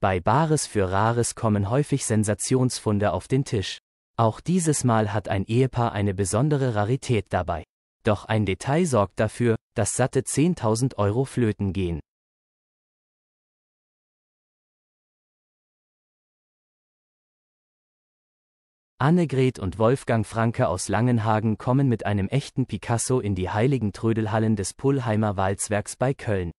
Bei Bares für Rares kommen häufig Sensationsfunde auf den Tisch. Auch dieses Mal hat ein Ehepaar eine besondere Rarität dabei. Doch ein Detail sorgt dafür, dass satte 10.000 Euro flöten gehen. Annegret und Wolfgang Franke aus Langenhagen kommen mit einem echten Picasso in die heiligen Trödelhallen des Pullheimer Walzwerks bei Köln.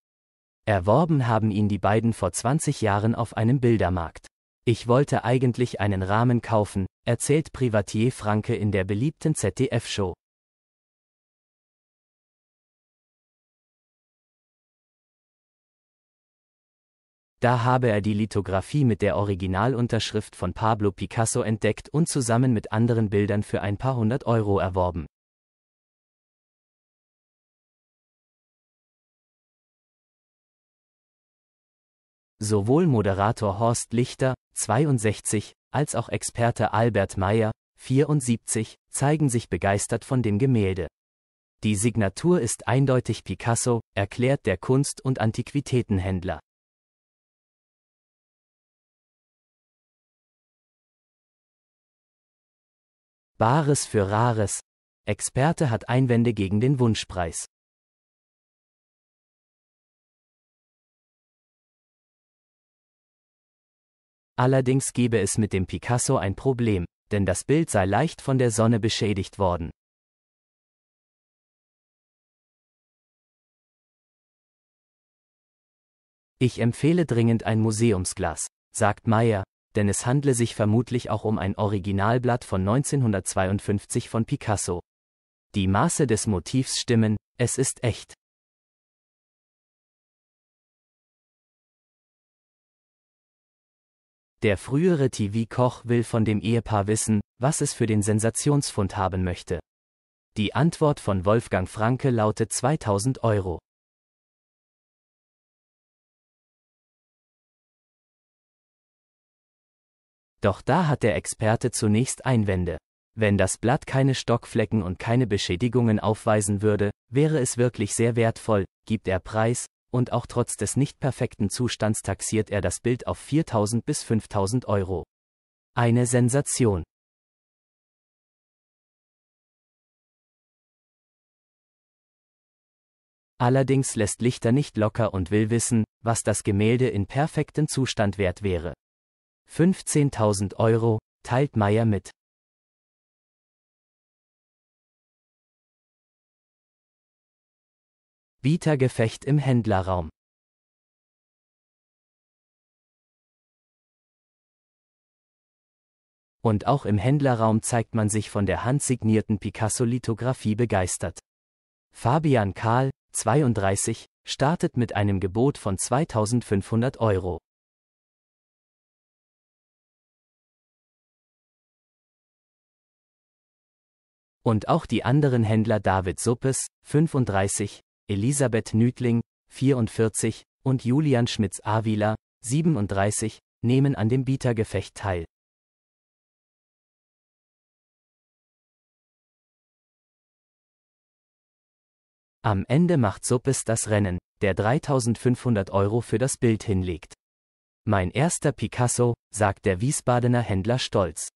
Erworben haben ihn die beiden vor 20 Jahren auf einem Bildermarkt. Ich wollte eigentlich einen Rahmen kaufen, erzählt Privatier Franke in der beliebten ZDF-Show. Da habe er die Lithografie mit der Originalunterschrift von Pablo Picasso entdeckt und zusammen mit anderen Bildern für ein paar hundert Euro erworben. Sowohl Moderator Horst Lichter, 62, als auch Experte Albert Meyer, 74, zeigen sich begeistert von dem Gemälde. Die Signatur ist eindeutig Picasso, erklärt der Kunst- und Antiquitätenhändler. Bares für Rares. Experte hat Einwände gegen den Wunschpreis. Allerdings gebe es mit dem Picasso ein Problem, denn das Bild sei leicht von der Sonne beschädigt worden. Ich empfehle dringend ein Museumsglas, sagt Meyer, denn es handle sich vermutlich auch um ein Originalblatt von 1952 von Picasso. Die Maße des Motivs stimmen, es ist echt. Der frühere TV-Koch will von dem Ehepaar wissen, was es für den Sensationsfund haben möchte. Die Antwort von Wolfgang Franke lautet 2000 Euro. Doch da hat der Experte zunächst Einwände. Wenn das Blatt keine Stockflecken und keine Beschädigungen aufweisen würde, wäre es wirklich sehr wertvoll, gibt er Preis, und auch trotz des nicht perfekten Zustands taxiert er das Bild auf 4000 bis 5000 Euro. Eine Sensation. Allerdings lässt Lichter nicht locker und will wissen, was das Gemälde in perfektem Zustand wert wäre. 15.000 Euro, teilt Meyer mit. Bietergefecht im Händlerraum. Und auch im Händlerraum zeigt man sich von der handsignierten Picasso-Lithografie begeistert. Fabian Karl, 32, startet mit einem Gebot von 2500 Euro. Und auch die anderen Händler David Suppes, 35, Elisabeth Nüdling, 44, und Julian Schmitz-Avila, 37, nehmen an dem Bietergefecht teil. Am Ende macht Suppes das Rennen, der 3500 Euro für das Bild hinlegt. Mein erster Picasso, sagt der Wiesbadener Händler stolz.